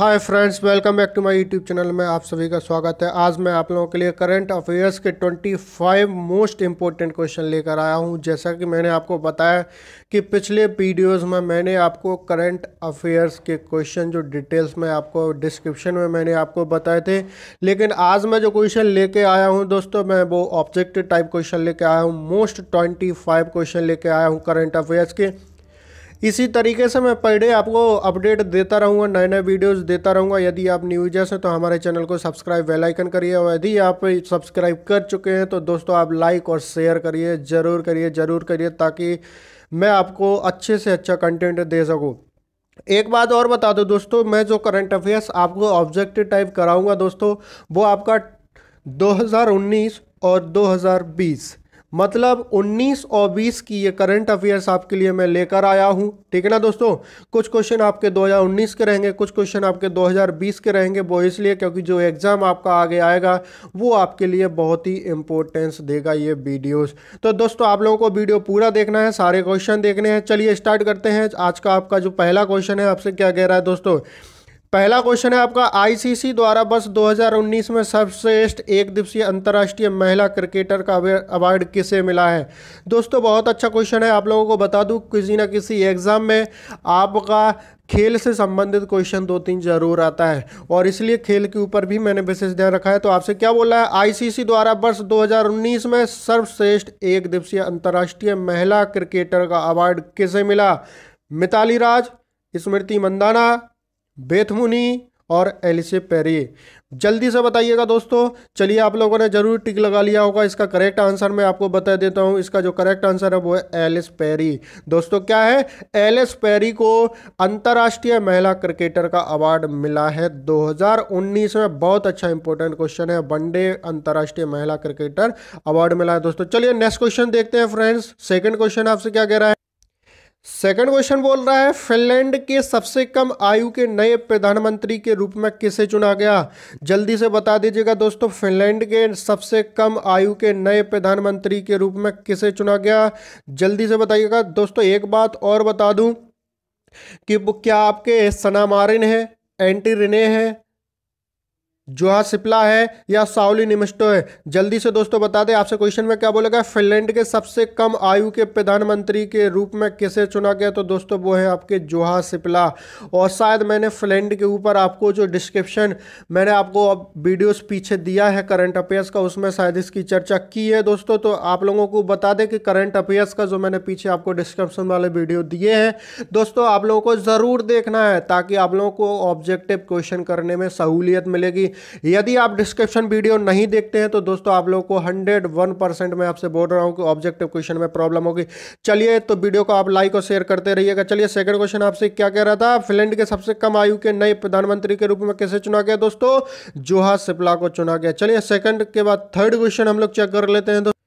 hi friends welcome back to my YouTube channel में आप सभी का स्वागत है आज मैं आप लोगों के लिए करंट अफेयर्स के 25 मोस्ट इम्पोर्टेंट क्वेश्चन लेकर आया हूं जैसा कि मैंने आपको बताया कि पिछले वीडियोस में मैंने आपको करंट अफेयर्स के क्वेश्चन जो डिटेल्स में आपको डिस्क्रिप्शन में मैंने आपको बताए थे लेकिन आज मैं जो क्वेश्चन लेके आया हूँ दोस्तों मैं वो ऑब्जेक्टिव टाइप क्वेश्चन लेके आया हूँ मोस्ट ट्वेंटी क्वेश्चन लेके आया हूँ करंट अफेयर्स के इसी तरीके से मैं पर आपको अपडेट देता रहूँगा नए नए वीडियोज़ देता रहूँगा यदि आप न्यूजर्स हैं तो हमारे चैनल को सब्सक्राइब वेलाइकन करिए और यदि आप सब्सक्राइब कर चुके हैं तो दोस्तों आप लाइक और शेयर करिए ज़रूर करिए ज़रूर करिए ताकि मैं आपको अच्छे से अच्छा कंटेंट दे सकूँ एक बात और बता दो दोस्तों मैं जो करंट अफेयर्स आपको ऑब्जेक्टिव टाइप कराऊंगा दोस्तों वो आपका 2019 और 2020 मतलब 19 और 20 की ये करंट अफेयर्स आपके लिए मैं लेकर आया हूँ ठीक है ना दोस्तों कुछ क्वेश्चन आपके 2019 के रहेंगे कुछ क्वेश्चन आपके 2020 के रहेंगे वो इसलिए क्योंकि जो एग्ज़ाम आपका आगे आएगा वो आपके लिए बहुत ही इम्पोर्टेंस देगा ये वीडियोस तो दोस्तों आप लोगों को वीडियो पूरा देखना है सारे क्वेश्चन देखने हैं चलिए स्टार्ट करते हैं आज का आपका जो पहला क्वेश्चन है आपसे क्या कह रहा है दोस्तों पहला क्वेश्चन है आपका आईसीसी द्वारा वर्ष 2019 में सर्वश्रेष्ठ एक दिवसीय अंतर्राष्ट्रीय महिला क्रिकेटर का अवार्ड किसे मिला है दोस्तों बहुत अच्छा क्वेश्चन है आप लोगों को बता दूं किसी ना किसी एग्ज़ाम में आपका खेल से संबंधित क्वेश्चन दो तीन जरूर आता है और इसलिए खेल के ऊपर भी मैंने विशेष ध्यान रखा है तो आपसे क्या बोला है आईसीसी द्वारा वर्ष 2019 में सर्वश्रेष्ठ एक दिवसीय अंतर्राष्ट्रीय महिला क्रिकेटर का अवार्ड किसे मिला मिताली राज स्मृति मंदाना बेथमुनी और एलिसे पेरी जल्दी से बताइएगा दोस्तों चलिए आप लोगों ने जरूर टिक लगा लिया होगा इसका करेक्ट आंसर मैं आपको बता देता हूं इसका जो करेक्ट आंसर है वो है एलिस पेरी दोस्तों क्या है एलिस पेरी को अंतर्राष्ट्रीय महिला क्रिकेटर का अवार्ड मिला है 2019 में बहुत अच्छा इंपॉर्टेंट क्वेश्चन है वनडे अंतर्राष्ट्रीय महिला क्रिकेटर अवार्ड मिला है दोस्तों चलिए नेक्स्ट क्वेश्चन देखते हैं फ्रेंड्स सेकेंड क्वेश्चन आपसे क्या कह रहा है सेकंड क्वेश्चन बोल रहा है फिनलैंड के सबसे कम आयु के नए प्रधानमंत्री के रूप में किसे चुना गया जल्दी से बता दीजिएगा दोस्तों फिनलैंड के सबसे कम आयु के नए प्रधानमंत्री के रूप में किसे चुना गया जल्दी से बताइएगा दोस्तों एक बात और बता दूं कि क्या आपके सना मारिन है एंटी रिने हैं जोहा सिप्ला है या साउली निमिस्टो है जल्दी से दोस्तों बता दें आपसे क्वेश्चन में क्या बोलेगा फिनलैंड के सबसे कम आयु के प्रधानमंत्री के रूप में किसे चुना गया तो दोस्तों वो है आपके जोहा सिप्ला और शायद मैंने फिनलैंड के ऊपर आपको जो डिस्क्रिप्शन मैंने आपको अब वीडियोस पीछे दिया है करंट अफेयर्स का उसमें शायद इसकी चर्चा की है दोस्तों तो आप लोगों को बता दें कि करंट अफेयर्स का जो मैंने पीछे आपको डिस्क्रिप्शन वाले वीडियो दिए हैं दोस्तों आप लोगों को ज़रूर देखना है ताकि आप लोगों को ऑब्जेक्टिव क्वेश्चन करने में सहूलियत मिलेगी यदि आप डिस्क्रिप्शन वीडियो नहीं देखते हैं तो दोस्तों आप लोगों को हंड्रेड वन परसेंट मैं आपसे बोल रहा हूं कि ऑब्जेक्टिव क्वेश्चन में प्रॉब्लम होगी चलिए तो वीडियो को आप लाइक और शेयर करते रहिएगा चलिए सेकंड क्वेश्चन आपसे क्या कह रहा था फिनलैंड के सबसे कम आयु के नए प्रधानमंत्री के रूप में कैसे चुना गया दोस्तों जोहा सिप्ला को चुना गया चलिए सेकंड के बाद थर्ड क्वेश्चन हम लोग चेक कर लेते हैं दोस्तों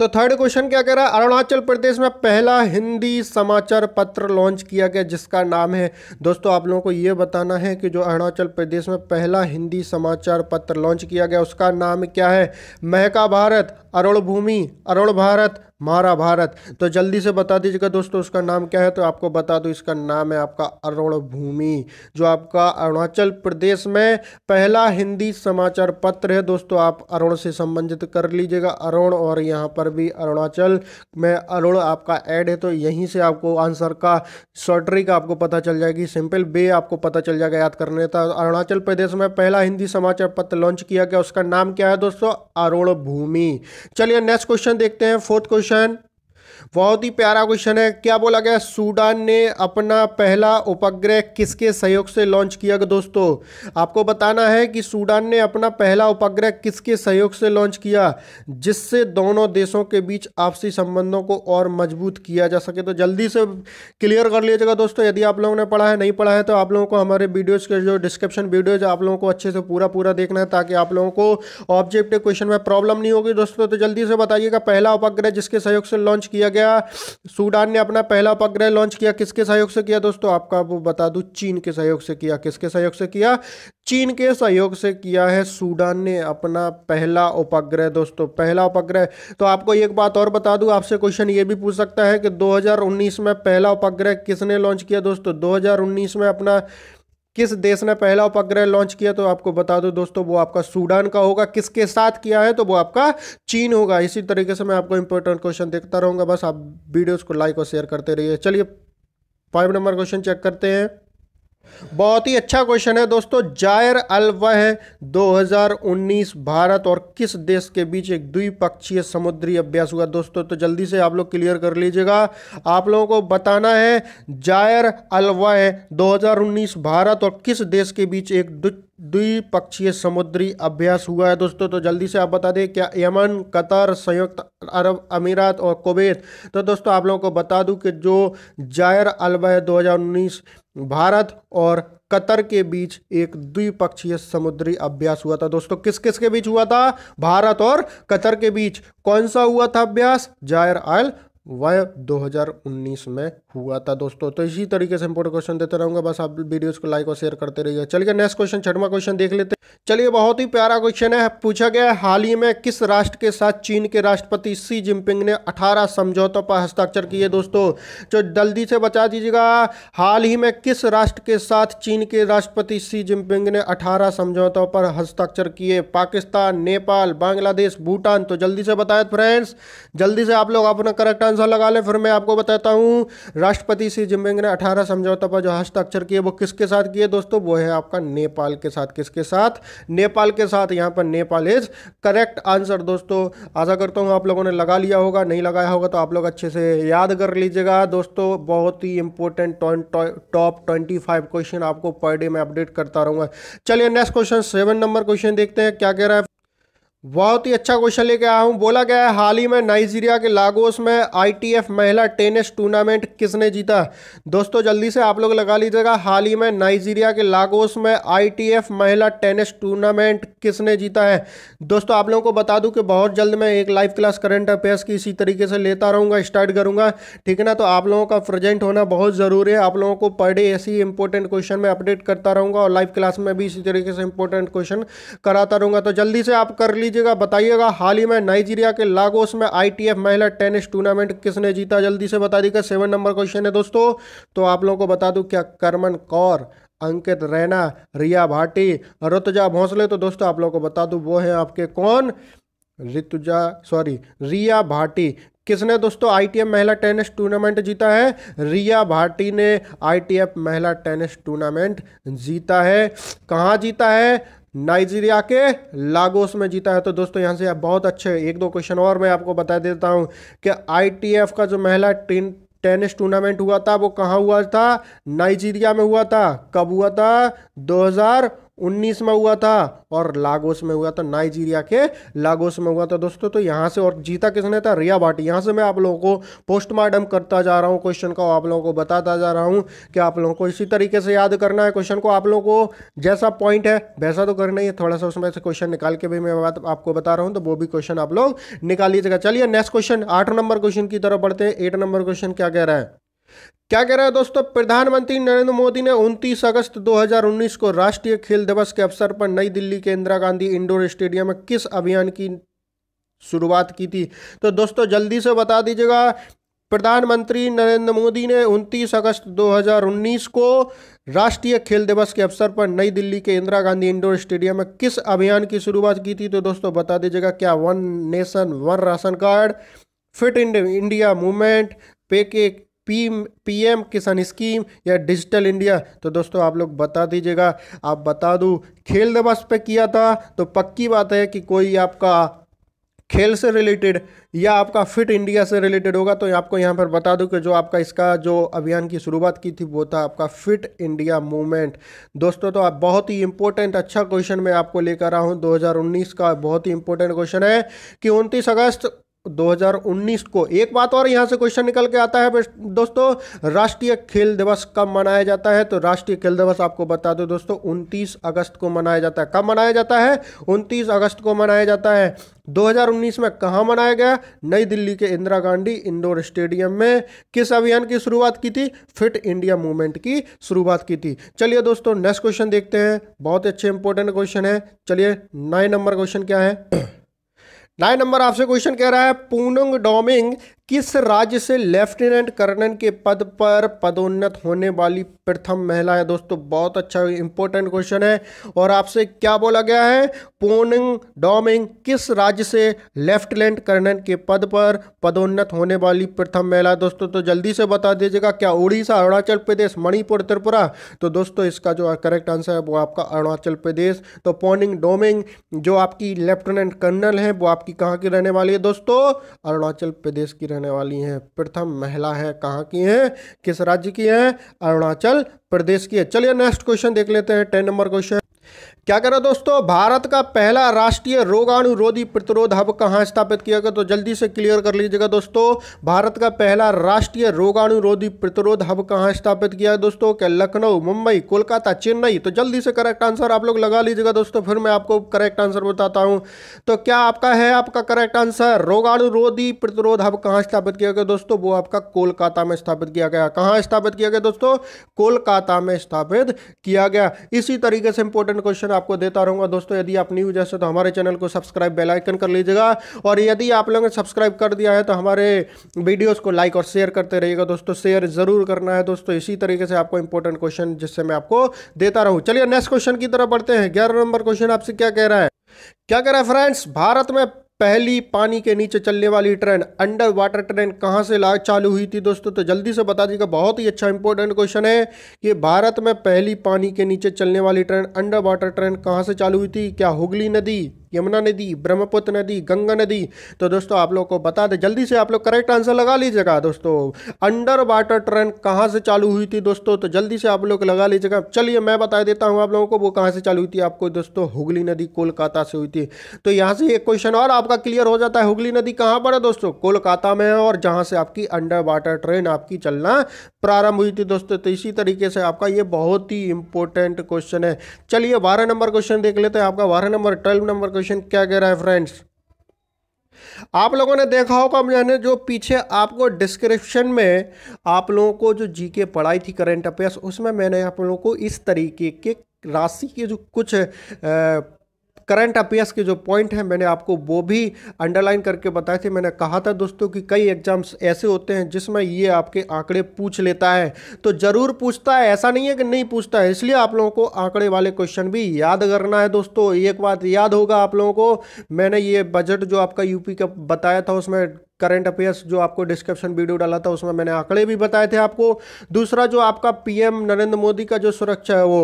तो थर्ड क्वेश्चन क्या कह रहा है अरुणाचल प्रदेश में पहला हिंदी समाचार पत्र लॉन्च किया गया जिसका नाम है दोस्तों आप लोगों को ये बताना है कि जो अरुणाचल प्रदेश में पहला हिंदी समाचार पत्र लॉन्च किया गया उसका नाम क्या है महका भारत अरुण भूमि अरुण भारत महाभारत तो जल्दी से बता दीजिएगा दोस्तों उसका नाम क्या है तो आपको बता दूँ इसका नाम है आपका अरुण भूमि जो आपका अरुणाचल प्रदेश में पहला हिंदी समाचार पत्र है दोस्तों आप अरुण से संबंधित कर लीजिएगा अरुण और यहाँ पर भी अरुणाचल में अरुण आपका ऐड है तो यहीं से आपको आंसर का शॉर्टरी का आपको पता चल जाएगी सिंपल बे आपको पता चल जाएगा याद करने था अरुणाचल प्रदेश में पहला हिंदी समाचार पत्र लॉन्च किया गया उसका नाम क्या है दोस्तों अरुण भूमि चलिए नेक्स्ट क्वेश्चन देखते हैं फोर्थ क्वेश्चन solution बहुत ही प्यारा क्वेश्चन है क्या बोला गया सूडान ने अपना पहला उपग्रह किसके सहयोग से लॉन्च किया गया दोस्तों आपको बताना है कि सूडान ने अपना पहला उपग्रह किसके सहयोग से लॉन्च किया जिससे दोनों देशों के बीच आपसी संबंधों को और मजबूत किया जा सके तो जल्दी से क्लियर कर लीजिएगा दोस्तों यदि आप लोगों ने पढ़ा है नहीं पढ़ा है तो आप लोगों को हमारे वीडियोज़ के जो डिस्क्रिप्शन वीडियोज आप लोगों को अच्छे से पूरा पूरा देखना है ताकि आप लोगों को ऑब्जेक्टिव क्वेश्चन में प्रॉब्लम नहीं होगी दोस्तों तो जल्दी से बताइएगा पहला उपग्रह जिसके सहयोग से लॉन्च किया किया गया सूडान ने अपना पहला उपग्रह लॉन्च किया किसके सहयोग से किया दोस्तों आपका वो बता दूं चीन के सहयोग से किया किसके सहयोग से किया चीन के सहयोग से किया है सूडान ने अपना पहला उपग्रह दोस्तों पहला उपग्रह तो आपको एक बात और बता दूं आपसे क्वेश्चन ये भी पूछ सकता है कि 2019 में पहला उपग्रह किसने लॉन्च किया दोस्तों 2019 में अपना किस देश ने पहला उपग्रह लॉन्च किया तो आपको बता दो दोस्तों वो आपका सूडान का होगा किसके साथ किया है तो वो आपका चीन होगा इसी तरीके से मैं आपको इंपॉर्टेंट क्वेश्चन देखता रहूंगा बस आप वीडियोस को लाइक और शेयर करते रहिए चलिए फाइव नंबर क्वेश्चन चेक करते हैं बहुत ही अच्छा क्वेश्चन है दोस्तों जायर अल वह 2019 भारत और किस देश के बीच एक द्विपक्षीय समुद्री अभ्यास हुआ दोस्तों तो जल्दी से आप लोग क्लियर कर लीजिएगा आप लोगों को बताना है जायर अल वह 2019 भारत और किस देश के बीच एक द्विपक्षीय समुद्री अभ्यास हुआ है दोस्तों तो जल्दी से आप बता दें क्या यमन कतर संयुक्त अरब अमीरात और कुवैत तो दोस्तों आप लोगों को बता दूं कि जो जायर अलबह 2019 भारत और कतर के बीच एक द्विपक्षीय समुद्री अभ्यास हुआ था दोस्तों किस किस के बीच हुआ था भारत और कतर के बीच कौन सा हुआ था अभ्यास जायर अल वह 2019 में हुआ था दोस्तों तो इसी तरीके से इंपोर्टेंट क्वेश्चन देते रहूंगा बस आप वीडियोस को लाइक और शेयर करते रहिए चलिए नेक्स्ट क्वेश्चन छठवा क्वेश्चन देख लेते हैं चलिए बहुत ही प्यारा क्वेश्चन है पूछा गया हाल ही में किस राष्ट्र के साथ चीन के राष्ट्रपति सी जिनपिंग ने 18 समझौतों पर हस्ताक्षर किए दोस्तों जो जल्दी से बचा दीजिएगा हाल ही में किस राष्ट्र के साथ चीन के राष्ट्रपति सी जिनपिंग ने अठारह समझौतों पर हस्ताक्षर किए पाकिस्तान नेपाल बांग्लादेश भूटान तो जल्दी से बताए फ्रेंड्स जल्दी से आप लोग अपना करेक्ट आंसर सा लगा ले फिर मैं आपको बताता हूँ राष्ट्रपति सी जिनपिंग ने अठारह समझौता पर जो हस्ताक्षर किए वो किसके साथ किए दोस्तों वो है आपका नेपाल के साथ किसके साथ नेपाल के साथ यहाँ पर नेपाल इज करेक्ट आंसर दोस्तों आशा करता हूँ आप लोगों ने लगा लिया होगा नहीं लगाया होगा तो आप लोग अच्छे से याद कर लीजिएगा दोस्तों बहुत ही important top twenty five question आपको पर डे में अपडेट करता रहूँगा चलिए next question seven number question देखते हैं क्या कह रहा है बहुत ही अच्छा क्वेश्चन लेके आया हूँ बोला गया है हाल ही में नाइजीरिया के लागोस में आईटीएफ महिला टेनिस टूर्नामेंट किसने जीता दोस्तों जल्दी से आप लोग लगा लीजिएगा हाल ही में नाइजीरिया के लागोस में आईटीएफ महिला टेनिस टूर्नामेंट किसने जीता है दोस्तों आप लोगों को बता दूं कि बहुत जल्द मैं एक लाइव क्लास करंट अफेयर्स की इसी तरीके से लेता रहूँगा स्टार्ट करूँगा ठीक है ना तो आप लोगों का प्रेजेंट होना बहुत ज़रूरी है आप लोगों को पर डे ऐसी इंपॉर्टेंट क्वेश्चन में अपडेट करता रहूँगा और लाइव क्लास में भी इसी तरीके से इंपॉर्टेंट क्वेश्चन कराता रहूँगा तो जल्दी से आप कर लीजिए दीजिएगा बताइएगा हाल ही में नाइजीरिया के लागोस में आईटीएफ महिला टेनिस टूर्नामेंट किसने जीता जल्दी से बता दीजिएगा सेवन नंबर क्वेश्चन है दोस्तों तो आप लोगों को बता दूं क्या करमन कौर अंकित रैना रिया भाटी रुतजा भोंसले तो दोस्तों आप लोगों को बता दूँ वो है आपके कौन रितुजा सॉरी रिया भाटी किसने दोस्तों आईटीएफ महिला टेनिस टूर्नामेंट जीता है रिया भाटी ने आईटीएफ महिला टेनिस टूर्नामेंट जीता है कहाँ जीता है नाइजीरिया के लागोस में जीता है तो दोस्तों यहां से आप बहुत अच्छे एक दो क्वेश्चन और मैं आपको बता देता हूं कि आईटीएफ का जो महिला टीन टेनिस टूर्नामेंट हुआ था वो कहाँ हुआ था नाइजीरिया में हुआ था कब हुआ था 19 में हुआ था और लागोस में हुआ था नाइजीरिया के लागोस में हुआ था दोस्तों तो यहाँ से और जीता किसने था रिया भाटी यहाँ से मैं आप लोगों को पोस्टमार्टम करता जा रहा हूँ क्वेश्चन को आप लोगों को बताता जा रहा हूँ कि आप लोगों को इसी तरीके से याद करना है क्वेश्चन को आप लोगों को जैसा पॉइंट है वैसा तो करना ही है थोड़ा सा उसमें से क्वेश्चन निकाल के भी मैं बात आपको बता रहा हूँ तो वो भी क्वेश्चन आप लोग निकाल लीजिएगा चलिए नेक्स्ट क्वेश्चन आठ नंबर क्वेश्चन की तरफ बढ़ते हैं एट नंबर क्वेश्चन क्या कह रहा है क्या कह रहा है दोस्तों प्रधानमंत्री नरेंद्र मोदी ने 29 अगस्त 2019 को राष्ट्रीय खेल दिवस के अवसर पर नई दिल्ली के इंदिरा गांधी इंडोर स्टेडियम में किस अभियान की शुरुआत की थी तो दोस्तों जल्दी से बता दीजिएगा प्रधानमंत्री नरेंद्र मोदी ने 29 अगस्त 2019 को राष्ट्रीय खेल दिवस के अवसर पर नई दिल्ली के इंदिरा गांधी इंडोर स्टेडियम में किस अभियान की शुरुआत की थी तो दोस्तों बता दीजिएगा क्या one nation one ration card fit India movement पे के पी पीएम किसान स्कीम या डिजिटल इंडिया तो दोस्तों आप लोग बता दीजिएगा आप बता दूँ खेल दिवस पे किया था तो पक्की बात है कि कोई आपका खेल से रिलेटेड या आपका फिट इंडिया से रिलेटेड होगा तो आपको यहाँ पर बता दूं कि जो आपका इसका जो अभियान की शुरुआत की थी वो था आपका फिट इंडिया मूवमेंट दोस्तों तो आप बहुत ही इंपॉर्टेंट अच्छा क्वेश्चन मैं आपको लेकर आया हूँ 2019 का बहुत ही इंपॉर्टेंट क्वेश्चन है कि उनतीस अगस्त 2019 को एक बात और यहां से क्वेश्चन निकल के आता है दोस्तों राष्ट्रीय खेल दिवस कब मनाया जाता है तो राष्ट्रीय खेल दिवस आपको बता दो दोस्तों 29 अगस्त को मनाया जाता है कब मनाया जाता है 29 अगस्त को मनाया जाता है 2019 में कहां मनाया गया नई दिल्ली के इंदिरा गांधी इंडोर स्टेडियम में किस अभियान की शुरुआत की थी फिट इंडिया मूवमेंट की शुरुआत की थी चलिए दोस्तों नेक्स्ट क्वेश्चन देखते हैं बहुत अच्छे इंपॉर्टेंट क्वेश्चन है चलिए नाइन नंबर क्वेश्चन क्या है नाइन नंबर आपसे क्वेश्चन कह रहा है पूनंग डोमिंग किस राज्य से लेफ्टिनेंट कर्नल के पद पर पदोन्नत होने वाली प्रथम महिला है दोस्तों बहुत अच्छा इंपॉर्टेंट क्वेश्चन है और आपसे क्या बोला गया है पोनिंग डोमिंग किस राज्य से लेफ्टिनेंट कर्नल के पद पर पदोन्नत होने वाली प्रथम महिला दोस्तों तो जल्दी से बता दीजिएगा क्या उड़ीसा अरुणाचल प्रदेश मणिपुर त्रिपुरा तो दोस्तों इसका जो करेक्ट आंसर है वो आपका अरुणाचल प्रदेश तो पोनिंग डोमिंग जो आपकी लेफ्टिनेंट कर्नल है वो आपकी कहाँ की रहने वाली है दोस्तों अरुणाचल प्रदेश की रहने रहने वाली हैं प्रथम महिला है कहाँ की हैं किस राज्य की हैं अरुणाचल प्रदेश की है चलिए नेक्स्ट क्वेश्चन देख लेते हैं टेन नंबर क्वेश्चन क्या कह रहे दोस्तों भारत का पहला राष्ट्रीय रोगाणु रोधी प्रतिरोध हब कहाँ स्थापित किया गया तो जल्दी से क्लियर कर लीजिएगा दोस्तों भारत का पहला राष्ट्रीय रोगाणु रोधी प्रतिरोध हब कहाँ स्थापित किया है दोस्तों क्या लखनऊ मुंबई कोलकाता चेन्नई तो जल्दी से करेक्ट आंसर आप लोग लगा लीजिएगा दोस्तों फिर मैं आपको करेक्ट आंसर बताता हूँ तो क्या आपका है आपका करेक्ट आंसर रोगाणु रोधी प्रतिरोध हब कहाँ स्थापित किया गया दोस्तों वो आपका कोलकाता में स्थापित किया गया कहाँ स्थापित किया गया दोस्तों कोलकाता में स्थापित किया गया इसी तरीके से इंपॉर्टेंट क्वेश्चन आपको देता रहूंगा दोस्तों यदि आप न्यूज ऐसे तो हमारे चैनल को सब्सक्राइब बेलाइकन कर लीजिएगा और यदि आप लोगों ने सब्सक्राइब कर दिया है तो हमारे वीडियोज़ को लाइक और शेयर करते रहिएगा दोस्तों शेयर ज़रूर करना है दोस्तों इसी तरीके से आपको इंपॉर्टेंट क्वेश्चन जिससे मैं आपको देता रहूँ चलिए नेक्स्ट क्वेश्चन की तरफ बढ़ते हैं ग्यारह नंबर क्वेश्चन आपसे क्या कह रहा है क्या कह रहा है फ्रेंड्स भारत में पहली पानी के नीचे चलने वाली ट्रेन अंडर वाटर ट्रेन कहाँ से ला चालू हुई थी दोस्तों तो जल्दी से बता दीजिएगा बहुत ही अच्छा इंपॉर्टेंट क्वेश्चन है कि भारत में पहली पानी के नीचे चलने वाली ट्रेन अंडर वाटर ट्रेन कहाँ से चालू हुई थी क्या हुगली नदी यमुना नदी ब्रह्मपुत्र नदी गंगा नदी तो दोस्तों आप लोग को बता दें जल्दी से आप लोग करेक्ट आंसर लगा लीजिएगा दोस्तों अंडर वाटर ट्रेन कहाँ से चालू हुई थी दोस्तों तो जल्दी से आप लोग लगा लीजिएगा चलिए मैं बता देता हूँ आप लोगों को वो कहाँ से चालू हुई थी आपको दोस्तों हुगली नदी कोलकाता से हुई थी तो यहाँ से एक क्वेश्चन और आपका क्लियर हो जाता है हुगली नदी कहाँ पर है दोस्तों कोलकाता में है और जहाँ से आपकी अंडर वाटर ट्रेन आपकी चलना प्रारंभ हुई थी दोस्तों तो इसी तरीके से आपका ये बहुत ही इंपॉर्टेंट क्वेश्चन है चलिए बारह नंबर क्वेश्चन देख लेते हैं आपका बारह नंबर ट्वेल्व नंबर क्वेश्चन क्या कह रहा है फ्रेंड्स आप लोगों ने देखा होगा मैंने जो पीछे आपको डिस्क्रिप्शन में आप लोगों को जो जीके पढ़ाई थी करंट अफेयर्स उसमें मैंने आप लोगों को इस तरीके के राशि के जो कुछ आ, करंट अफेयर्स के जो पॉइंट हैं मैंने आपको वो भी अंडरलाइन करके बताए थे मैंने कहा था दोस्तों कि कई एग्जाम्स ऐसे होते हैं जिसमें ये आपके आंकड़े पूछ लेता है तो ज़रूर पूछता है ऐसा नहीं है कि नहीं पूछता है इसलिए आप लोगों को आंकड़े वाले क्वेश्चन भी याद करना है दोस्तों एक बात याद होगा आप लोगों को मैंने ये बजट जो आपका यूपी का बताया था उसमें करंट अफेयर्स जो आपको डिस्क्रिप्शन वीडियो डाला था उसमें मैंने आंकड़े भी बताए थे आपको दूसरा जो आपका पीएम नरेंद्र मोदी का जो सुरक्षा है वो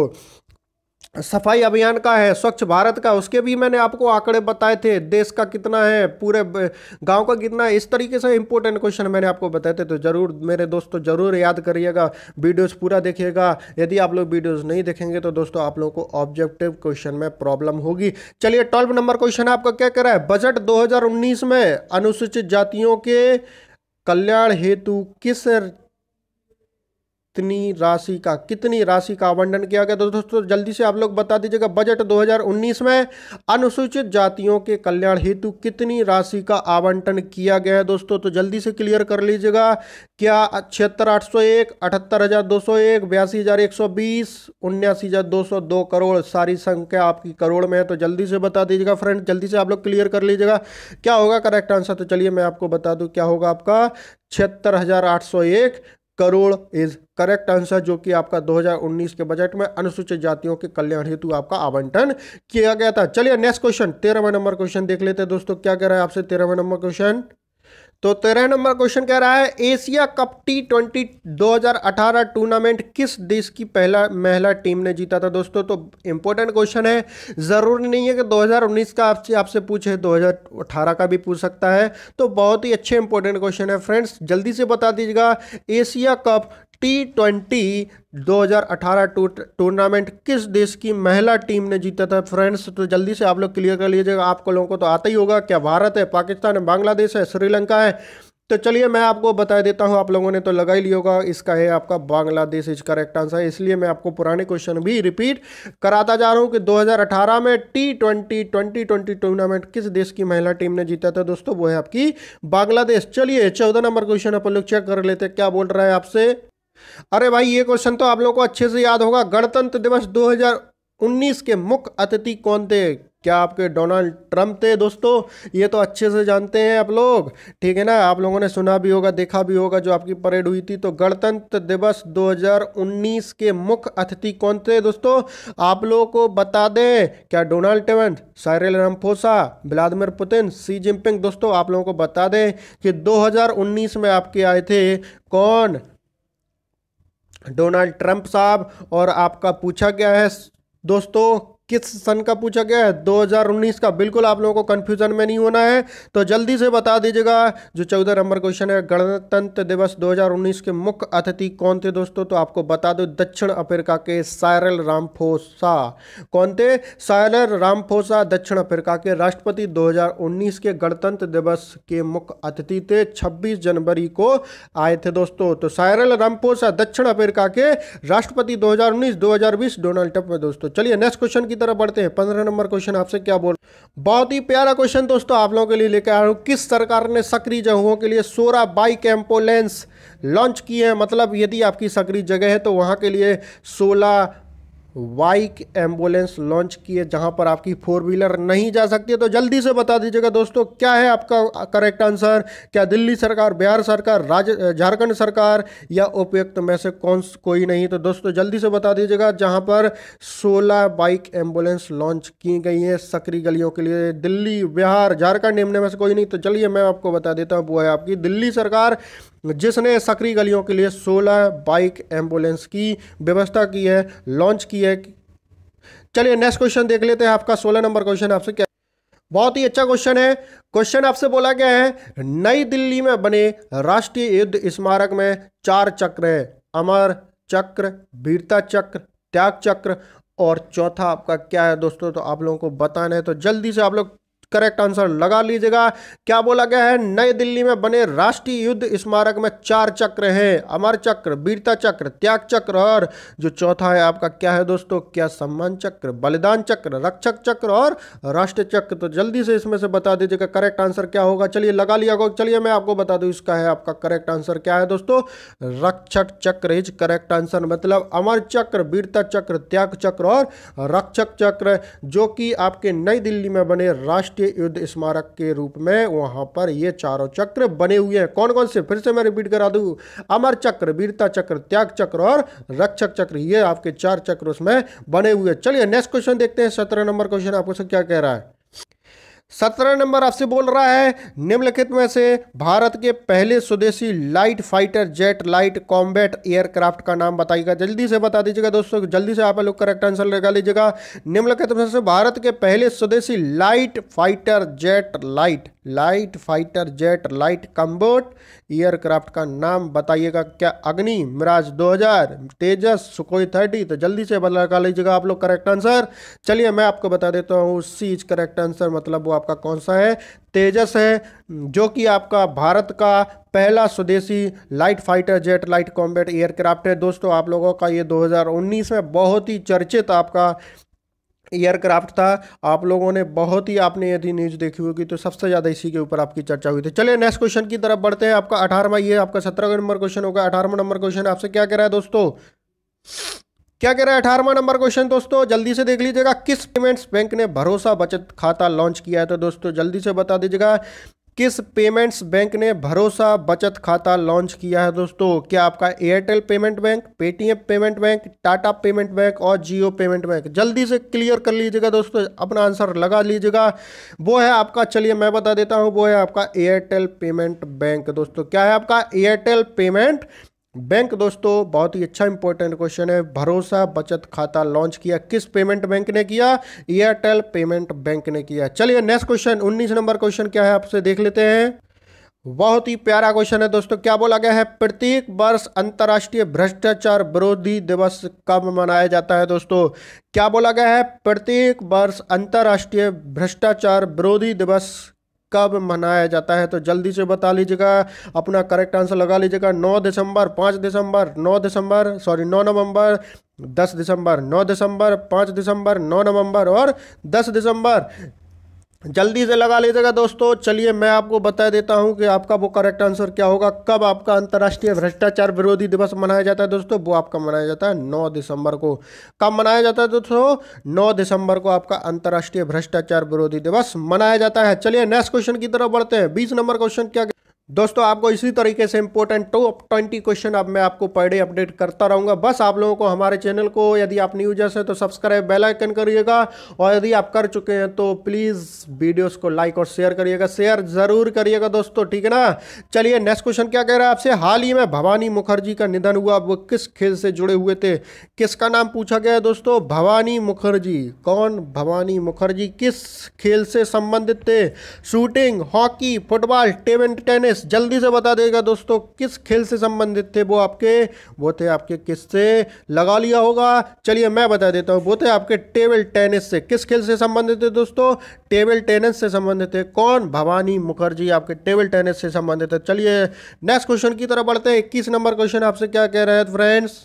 सफाई अभियान का है स्वच्छ भारत का उसके भी मैंने आपको आंकड़े बताए थे देश का कितना है पूरे गांव का कितना है इस तरीके से इंपॉर्टेंट क्वेश्चन मैंने आपको बताए थे तो ज़रूर मेरे दोस्तों ज़रूर याद करिएगा वीडियोस पूरा देखिएगा यदि आप लोग वीडियोस नहीं देखेंगे तो दोस्तों आप लोगों को ऑब्जेक्टिव क्वेश्चन में प्रॉब्लम होगी चलिए ट्वेल्व नंबर क्वेश्चन आपका क्या करा रहा है बजट दो में अनुसूचित जातियों के कल्याण हेतु किस कितनी राशि का कितनी राशि का आवंटन किया गया तो दोस्तों जल्दी से आप लोग बता दीजिएगा बजट 2019 में अनुसूचित जातियों के कल्याण हेतु कितनी राशि का आवंटन किया गया है दोस्तों तो जल्दी से क्लियर कर लीजिएगा क्या छिहत्तर आठ सौ एक अठहत्तर हज़ार दो सौ एक बयासी हज़ार एक सौ बीस उन्यासी हज़ार दो सौ दो करोड़ सारी संख्या आपकी करोड़ में है तो जल्दी से बता दीजिएगा फ्रेंड जल्दी से आप लोग क्लियर कर लीजिएगा क्या होगा करेक्ट आंसर तो चलिए मैं आपको बता दूँ क्या होगा आपका छिहत्तर हज़ार आठ सौ एक करोड़ इज करेक्ट आंसर जो कि आपका 2019 के बजट में अनुसूचित जातियों के कल्याण हेतु आपका आवंटन किया गया था चलिए नेक्स्ट क्वेश्चन तेरहवा नंबर क्वेश्चन देख लेते हैं दोस्तों क्या कह रहा है आपसे तेरहवा नंबर क्वेश्चन तो तेरह नंबर क्वेश्चन कह रहा है एशिया कप टी ट्वेंटी दो टूर्नामेंट किस देश की पहला महिला टीम ने जीता था दोस्तों तो इंपॉर्टेंट क्वेश्चन है ज़रूरी नहीं है कि 2019 का आपसे आपसे पूछे 2018 का भी पूछ सकता है तो बहुत ही अच्छे इंपॉर्टेंट क्वेश्चन है फ्रेंड्स जल्दी से बता दीजिएगा एशिया कप टी ट्वेंटी दो टूर्नामेंट किस देश की महिला टीम ने जीता था फ्रेंड्स तो जल्दी से आप लोग क्लियर कर लीजिएगा आप लोगों को तो आता ही होगा क्या भारत है पाकिस्तान है बांग्लादेश है श्रीलंका है तो चलिए मैं आपको बता देता हूँ आप लोगों ने तो लगा ही लिया होगा इसका है आपका बांग्लादेश इज करेक्ट आंसर है इसलिए मैं आपको पुराने क्वेश्चन भी रिपीट कराता जा रहा हूँ कि 2018 में T twenty twenty twenty tournament किस देश की महिला टीम ने जीता था दोस्तों वो है आपकी बांग्लादेश चलिए चौदह नंबर क्वेश्चन आप लोग चेक कर लेते क्या बोल रहा है आपसे अरे भाई ये क्वेश्चन तो आप लोगों को अच्छे से याद होगा गणतंत्र दिवस 2019 के मुख्य अतिथि कौन थे क्या आपके डोनाल्ड ट्रंप थे दोस्तों ये तो अच्छे से जानते हैं आप लोग ठीक है ना आप लोगों ने सुना भी होगा देखा भी होगा जो आपकी परेड हुई थी तो गणतंत्र दिवस 2019 के मुख्य अतिथि कौन थे दोस्तों आप लोगों को बता दें क्या Donald Trump Cyril Ramaphosa Vladimir Putin Xi Jinping दोस्तों आप लोगों को बता दें कि दो में आपके आए थे कौन डोनाल्ड ट्रंप साहब और आपका पूछा गया है दोस्तों किस सन का पूछा गया है 2019 का बिल्कुल आप लोगों को कंफ्यूजन में नहीं होना है तो जल्दी से बता दीजिएगा जो चौदह नंबर क्वेश्चन है गणतंत्र दिवस 2019 के मुख्य अतिथि कौन थे दोस्तों तो आपको बता दो दक्षिण अफ्रीका के सायरल रामफोसा कौन थे सायरल रामफोसा दक्षिण अफ्रीका के राष्ट्रपति दो के गणतंत्र दिवस के मुख्य अतिथि थे छब्बीस जनवरी को आए थे दोस्तों तो सायरल रामफोसा दक्षिण अफ्रीका के राष्ट्रपति दो हजार डोनाल्ड ट्रंप में दोस्तों चलिए नेक्स्ट क्वेश्चन की की तरफ बढ़ते हैं पंद्रह नंबर क्वेश्चन आपसे क्या बोल बहुत ही प्यारा क्वेश्चन दोस्तों आप लोगों के लिए लेकर आया हूँ किस सरकार ने सक्रिय जगहों के लिए सोलह बाइक एम्पोलेंस लॉन्च की है मतलब यदि आपकी सक्रिय जगह है तो वहाँ के लिए सोलह बाइक एम्बुलेंस लॉन्च किए जहां पर आपकी फोर व्हीलर नहीं जा सकती है तो जल्दी से बता दीजिएगा दोस्तों क्या है आपका करेक्ट आंसर क्या दिल्ली सरकार बिहार सरकार राज्य झारखंड सरकार या उपयुक्त में से कौन कोई नहीं तो दोस्तों जल्दी से बता दीजिएगा जहां पर 16 बाइक एम्बुलेंस लॉन्च की गई है सक्री गलियों के लिए दिल्ली बिहार झारखंड निम्न में से कोई नहीं तो चलिए मैं आपको बता देता हूँ वो है आपकी दिल्ली सरकार जिसने सक्रिय गलियों के लिए 16 बाइक एम्बुलेंस की व्यवस्था की है लॉन्च की है चलिए नेक्स्ट क्वेश्चन देख लेते हैं आपका सोलह नंबर क्वेश्चन आपसे क्या बहुत ही अच्छा क्वेश्चन है क्वेश्चन आपसे बोला गया है नई दिल्ली में बने राष्ट्रीय युद्ध स्मारक में चार चक्र है अमर चक्र वीरता चक्र त्याग चक्र और चौथा आपका क्या है दोस्तों तो आप लोगों को बताना है तो जल्दी से आप लोग करेक्ट आंसर लगा लीजिएगा क्या बोला गया है नई दिल्ली में बने राष्ट्रीय युद्ध स्मारक में चार चक्र हैं अमर चक्र वीरता चक्र त्याग चक्र और जो चौथा है आपका क्या है दोस्तों क्या सम्मान चक्र बलिदान चक्र रक्षक चक्र और राष्ट्र चक्र तो जल्दी से इसमें से बता दीजिएगा करेक्ट आंसर क्या होगा चलिए लगा लिया चलिए मैं आपको बता दू इसका है आपका करेक्ट आंसर क्या है दोस्तों रक्षक चक्र इज करेक्ट आंसर मतलब अमर चक्र वीरता चक्र त्याग चक्र और रक्षक चक्र जो कि आपके नई दिल्ली में बने राष्ट्र राष्ट्रीय युद्ध स्मारक के रूप में वहां पर ये चारों चक्र बने हुए हैं कौन कौन से फिर से मैं रिपीट करा दू अमर चक्र वीरता चक्र त्याग चक्र और रक्षक चक्र ये आपके चार चक्र उसमें बने हुए चलिए नेक्स्ट क्वेश्चन देखते हैं सत्रह नंबर क्वेश्चन आपको क्या कह रहा है सत्रह नंबर आपसे बोल रहा है निम्नलिखित में से भारत के पहले स्वदेशी light fighter jet light combat aircraft का नाम बताइएगा जल्दी से बता दीजिएगा दोस्तों जल्दी से आप लोग करेक्ट आंसर लगा लीजिएगा निम्नलिखित में से भारत के पहले स्वदेशी light fighter jet light light fighter jet light combat aircraft का नाम बताइएगा क्या अग्नि मिराज 2000 तेजस सुकोई थर्टी तो जल्दी से बदला कर लीजिएगा आप लोग करेक्ट आंसर चलिए मैं आपको बता देता हूँ सी इज करेक्ट आंसर मतलब वो आपका कौन सा है तेजस है जो कि आपका भारत का पहला स्वदेशी light fighter jet light combat aircraft है दोस्तों आप लोगों का ये 2019 में बहुत ही चर्चित आपका एयरक्राफ्ट था आप लोगों ने बहुत ही आपने यदि न्यूज़ देखी होगी तो सबसे ज़्यादा इसी के ऊपर आपकी चर्चा हुई थी चलिए नेक्स्ट क्वेश्चन की तरफ बढ़ते हैं आपका अठारहवा ये आपका सत्रहवा नंबर क्वेश्चन होगा अठारहवा नंबर क्वेश्चन आपसे क्या कह रहा है दोस्तों क्या कह रहा है अठारवा नंबर क्वेश्चन दोस्तों जल्दी से देख लीजिएगा किस पेमेंट्स बैंक ने भरोसा बचत खाता लॉन्च किया है तो दोस्तों जल्दी से बता दीजिएगा किस पेमेंट्स बैंक ने भरोसा बचत खाता लॉन्च किया है दोस्तों क्या आपका Airtel payment bank Paytm payment bank Tata payment bank और जियो पेमेंट बैंक जल्दी से क्लियर कर लीजिएगा दोस्तों अपना आंसर लगा लीजिएगा वो है आपका चलिए मैं बता देता हूँ वो है आपका एयरटेल पेमेंट बैंक दोस्तों क्या है आपका एयरटेल पेमेंट बैंक दोस्तों बहुत ही अच्छा इंपॉर्टेंट क्वेश्चन है भरोसा बचत खाता लॉन्च किया किस पेमेंट बैंक ने किया एयरटेल पेमेंट बैंक ने किया चलिए नेक्स्ट क्वेश्चन उन्नीस नंबर क्वेश्चन क्या है आपसे देख लेते हैं बहुत ही प्यारा क्वेश्चन है दोस्तों क्या बोला गया है प्रत्येक वर्ष अंतर्राष्ट्रीय भ्रष्टाचार विरोधी दिवस कब मनाया जाता है दोस्तों क्या बोला गया है प्रत्येक वर्ष अंतर्राष्ट्रीय भ्रष्टाचार विरोधी दिवस कब मनाया जाता है तो जल्दी से बता लीजिएगा अपना करेक्ट आंसर लगा लीजिएगा 9 दिसंबर 5 दिसंबर 9 दिसंबर सॉरी 9 नवंबर 10 दिसंबर 9 दिसंबर 5 दिसंबर 9 नवंबर और 10 दिसंबर जल्दी से लगा लीजिएगा दोस्तों चलिए मैं आपको बता देता हूं कि आपका वो करेक्ट आंसर क्या होगा कब आपका अंतर्राष्ट्रीय भ्रष्टाचार विरोधी दिवस मनाया जाता है दोस्तों वो आपका मनाया जाता है 9 दिसंबर को कब मनाया जाता है दोस्तों 9 दिसंबर को आपका अंतर्राष्ट्रीय भ्रष्टाचार विरोधी दिवस मनाया जाता है चलिए नेक्स्ट क्वेश्चन की तरफ बढ़ते हैं बीस नंबर क्वेश्चन क्या दोस्तों आपको इसी तरीके से इंपॉर्टेंट टॉप ट्वेंटी क्वेश्चन अब मैं आपको पर डे अपडेट करता रहूंगा बस आप लोगों को हमारे चैनल को यदि आप न्यूजर्स हैं तो सब्सक्राइब बेल आइकन करिएगा और यदि आप कर चुके हैं तो प्लीज़ वीडियोस को लाइक और शेयर करिएगा शेयर ज़रूर करिएगा दोस्तों ठीक है ना चलिए नेक्स्ट क्वेश्चन क्या कह रहा है आपसे हाल ही में भवानी मुखर्जी का निधन हुआ वो किस खेल से जुड़े हुए थे किसका नाम पूछा गया है दोस्तों भवानी मुखर्जी कौन भवानी मुखर्जी किस खेल से संबंधित थे shooting hockey football table tennis yes जल्दी से बता देगा दोस्तों किस खेल से संबंधित थे वो आपके वो थे आपके किस से लगा लिया होगा चलिए मैं बता देता हूँ वो थे आपके टेबल टेनिस से किस खेल से संबंधित थे दोस्तों टेबल टेनिस से संबंधित थे कौन भवानी मुखर्जी आपके टेबल टेनिस से संबंधित है चलिए नेक्स्ट क्वेश्चन की तरफ बढ़ते हैं इक्कीस नंबर क्वेश्चन आपसे क्या कह रहे हैं फ्रेंड्स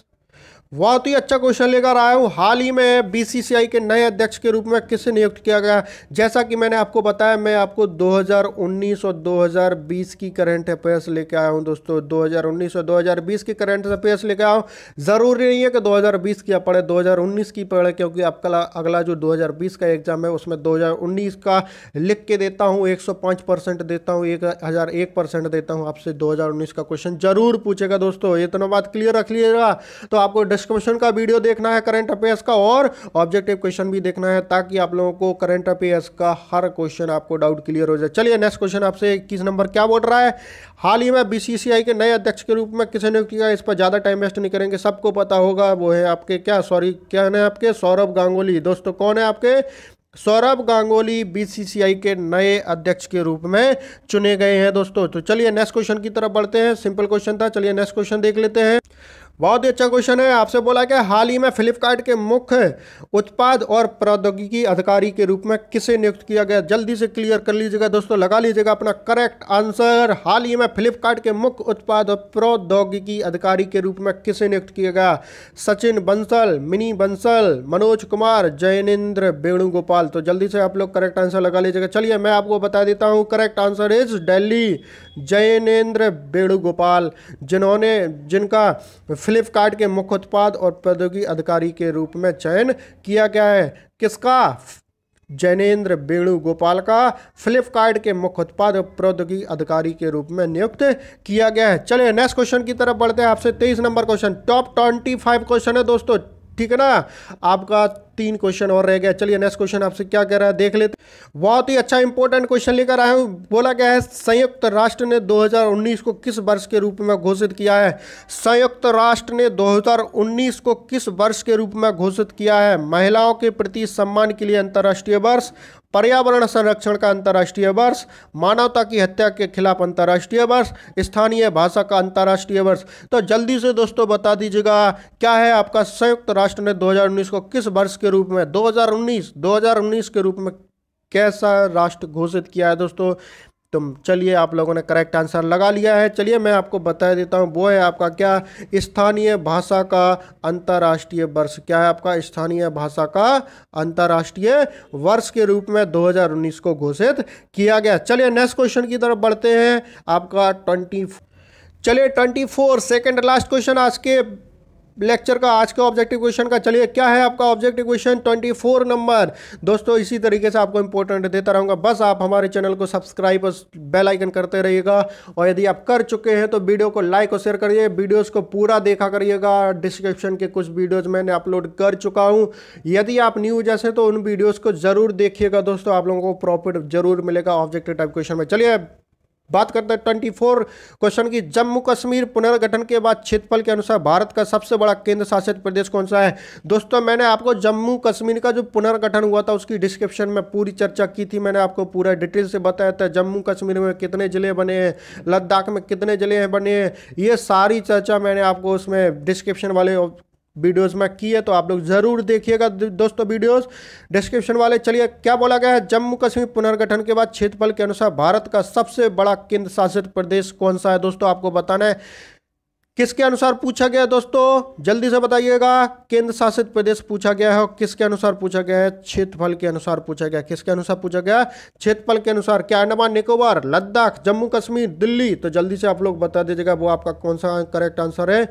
बहुत ही अच्छा क्वेश्चन लेकर आया हूँ हाल ही में बीसीसीआई के नए अध्यक्ष के रूप में किसे नियुक्त किया गया जैसा कि मैंने आपको बताया मैं आपको 2019 और 2020 की करंट अफेयर्स लेकर आया हूँ दोस्तों 2019 और 2020 की करंट अफेयर्स लेकर आया हूँ ज़रूरी नहीं है कि 2020 की आप पढ़े 2019 की पढ़े क्योंकि आपका अगला जो दो का एग्जाम है उसमें दो का लिख के देता हूँ एक देता हूँ एक देता हूँ आपसे दो का क्वेश्चन जरूर पूछेगा दोस्तों इतना तो बात क्लियर रख लीजिएगा तो आपको नेक्स्ट क्वेश्चन का वीडियो देखना है करंट अफेयर्स का और ऑब्जेक्टिव क्वेश्चन भी देखना है ताकि आप लोगों को करंट अफेयर्स का हर क्वेश्चन आपको डाउट क्लियर हो जाए चलिए नेक्स्ट क्वेश्चन आपसे इक्कीस नंबर क्या बोल रहा है हाल ही में बीसीसीआई के नए अध्यक्ष के रूप में किसे नियुक्त किया इस पर ज़्यादा टाइम वेस्ट नहीं करेंगे सबको पता होगा वो है आपके क्या सॉरी क्या है आपके सौरभ गांगुली दोस्तों कौन है आपके सौरभ गांगुली बीसीसीआई के नए अध्यक्ष के रूप में चुने गए हैं दोस्तों तो चलिए नेक्स्ट क्वेश्चन की तरफ बढ़ते हैं सिंपल क्वेश्चन था चलिए नेक्स्ट क्वेश्चन देख लेते हैं बहुत ही अच्छा क्वेश्चन है आपसे बोला कि हाल ही में फ्लिपकार्ट के मुख्य उत्पाद और प्रौद्योगिकी अधिकारी के रूप में किसे नियुक्त किया गया जल्दी से क्लियर कर लीजिएगा दोस्तों लगा लीजिएगा अपना करेक्ट आंसर हाल ही में फ्लिपकार्ट के मुख्य उत्पाद और प्रौद्योगिकी अधिकारी के रूप में किसे नियुक्त किया गया सचिन बंसल मिनी बंसल मनोज कुमार जैनेन्द्र वेणुगोपाल तो जल्दी से आप लोग करेक्ट आंसर लगा लीजिएगा चलिए मैं आपको बता देता हूँ correct answer is daily Jainendra Venugopal जिन्होंने जिनका फ्लिपकार्ट के मुख्य उत्पाद और प्रौद्योगिकी अधिकारी के रूप में चयन किया गया है किसका जैनेन्द्र वेणुगोपाल का फ्लिपकार्ट के मुख्य उत्पाद और प्रौद्योगिकी अधिकारी के रूप में नियुक्त किया गया है चलिए नेक्स्ट क्वेश्चन की तरफ बढ़ते हैं आपसे तेईस number question top twenty five question है दोस्तों ठीक है ना आपका तीन क्वेश्चन और रह गया चलिए नेक्स्ट क्वेश्चन आपसे क्या कह रहा है देख लेते बहुत ही अच्छा इंपॉर्टेंट क्वेश्चन लेकर आया हूं बोला गया है संयुक्त राष्ट्र ने 2019 को किस वर्ष के रूप में घोषित किया है संयुक्त राष्ट्र ने 2019 को किस वर्ष के रूप में घोषित किया है महिलाओं के प्रति सम्मान के लिए अंतर्राष्ट्रीय वर्ष पर्यावरण संरक्षण का अंतर्राष्ट्रीय वर्ष मानवता की हत्या के खिलाफ अंतर्राष्ट्रीय वर्ष स्थानीय भाषा का अंतर्राष्ट्रीय वर्ष तो जल्दी से दोस्तों बता दीजिएगा क्या है आपका संयुक्त राष्ट्र ने 2019 को किस वर्ष के रूप में 2019 2019 के रूप में कैसा राष्ट्र घोषित किया है दोस्तों तो चलिए आप लोगों ने करेक्ट आंसर लगा लिया है चलिए मैं आपको बता देता हूँ वो है आपका क्या स्थानीय भाषा का अंतर्राष्ट्रीय वर्ष क्या है आपका स्थानीय भाषा का अंतर्राष्ट्रीय वर्ष के रूप में 2019 को घोषित किया गया चलिए नेक्स्ट क्वेश्चन की तरफ बढ़ते हैं आपका ट्वेंटी चलिए twenty four second last question आज के लेक्चर का आज का ऑब्जेक्टिव क्वेश्चन का चलिए क्या है आपका ऑब्जेक्टिव क्वेश्चन 24 नंबर दोस्तों इसी तरीके से आपको इंपॉर्टेंट देता रहूंगा बस आप हमारे चैनल को सब्सक्राइब और बेल आइकन करते रहिएगा और यदि आप कर चुके हैं तो वीडियो को लाइक और शेयर करिए वीडियोस को पूरा देखा करिएगा डिस्क्रिप्शन के कुछ वीडियोज़ मैंने अपलोड कर चुका हूँ यदि आप न्यूज ऐसे तो उन वीडियोज़ को ज़रूर देखिएगा दोस्तों आप लोगों को प्रॉफिट जरूर मिलेगा ऑब्जेक्टिव टाइप क्वेश्चन में चलिए बात करते हैं ट्वेंटी फोर क्वेश्चन की जम्मू कश्मीर पुनर्गठन के बाद क्षेत्रफल के अनुसार भारत का सबसे बड़ा केंद्र शासित प्रदेश कौन सा है दोस्तों मैंने आपको जम्मू कश्मीर का जो पुनर्गठन हुआ था उसकी डिस्क्रिप्शन में पूरी चर्चा की थी मैंने आपको पूरा डिटेल से बताया था जम्मू कश्मीर में कितने ज़िले बने हैं लद्दाख में कितने ज़िले बने हैं ये सारी चर्चा मैंने आपको उसमें डिस्क्रिप्शन वाले वीडियोस में की है तो आप लोग ज़रूर देखिएगा दोस्तों वीडियोस डिस्क्रिप्शन वाले चलिए क्या बोला गया है जम्मू कश्मीर पुनर्गठन के बाद क्षेत्रफल के अनुसार भारत का सबसे बड़ा केंद्र शासित प्रदेश कौन सा है दोस्तों आपको बताना है किसके अनुसार पूछा गया दोस्तों जल्दी से बताइएगा केंद्र शासित प्रदेश पूछा गया है और किसके अनुसार पूछा गया है क्षेत्रफल के अनुसार पूछा गया किसके अनुसार पूछा गया क्षेत्रफल के अनुसार क्या अंडमान निकोबार लद्दाख जम्मू कश्मीर दिल्ली तो जल्दी से आप लोग बता दीजिएगा वो आपका कौन सा करेक्ट आंसर है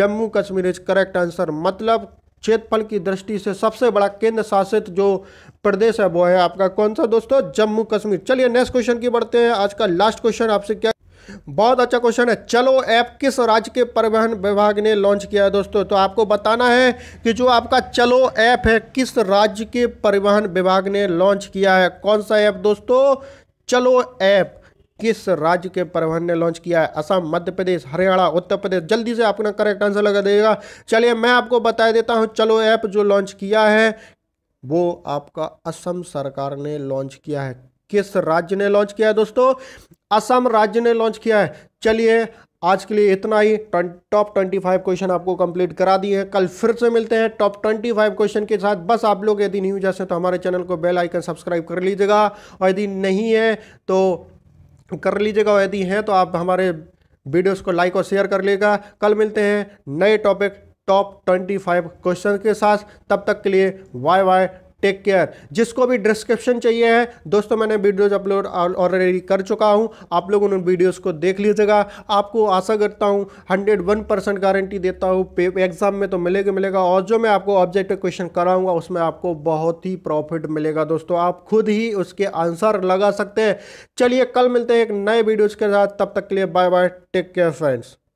Jammu Kashmir is correct answer मतलब क्षेत्रफल की दृष्टि से सबसे बड़ा केंद्र शासित जो प्रदेश है वो है आपका कौन सा दोस्तों जम्मू कश्मीर चलिए नेक्स्ट क्वेश्चन की बढ़ते हैं आज का लास्ट क्वेश्चन आपसे क्या बहुत अच्छा क्वेश्चन है चलो ऐप किस राज्य के परिवहन विभाग ने लॉन्च किया है दोस्तों तो आपको बताना है कि जो आपका चलो ऐप है किस राज्य के परिवहन विभाग ने लॉन्च किया है कौन सा ऐप दोस्तों चलो ऐप किस राज्य के परिवहन ने लॉन्च किया है असम मध्य प्रदेश हरियाणा उत्तर प्रदेश जल्दी से अपना करेक्ट आंसर लगा देगा चलिए मैं आपको बता देता हूँ चलो ऐप जो लॉन्च किया है वो आपका असम सरकार ने लॉन्च किया है किस राज्य ने लॉन्च किया है दोस्तों असम राज्य ने लॉन्च किया है चलिए आज के लिए इतना ही टॉप ट्वेंटी फाइव क्वेश्चन आपको कंप्लीट करा दिए हैं कल फिर से मिलते हैं टॉप ट्वेंटी फाइव क्वेश्चन के साथ बस आप लोग यदि न्यूज ऐसे तो हमारे चैनल को बेल आइकन सब्सक्राइब कर लीजिएगा और यदि नहीं है तो कर लीजिएगा और यदि हैं तो आप हमारे वीडियोस को लाइक और शेयर कर लीजिएगा कल मिलते हैं नए topic top twenty five question के साथ तब तक के लिए वाई वाई टेक केयर जिसको भी डिस्क्रिप्शन चाहिए है दोस्तों मैंने वीडियोज अपलोड ऑलरेडी कर चुका हूँ आप लोग उन वीडियोज़ को देख लीजिएगा आपको आशा करता हूँ हंड्रेड वन परसेंट गारंटी देता हूँ एग्जाम में तो मिलेगा मिलेगा और जो मैं आपको ऑब्जेक्टिव क्वेश्चन कराऊंगा उसमें आपको बहुत ही प्रॉफिट मिलेगा दोस्तों आप खुद ही उसके आंसर लगा सकते हैं चलिए कल मिलते हैं एक नए वीडियोज़ के साथ तब तक के लिए bye bye take care friends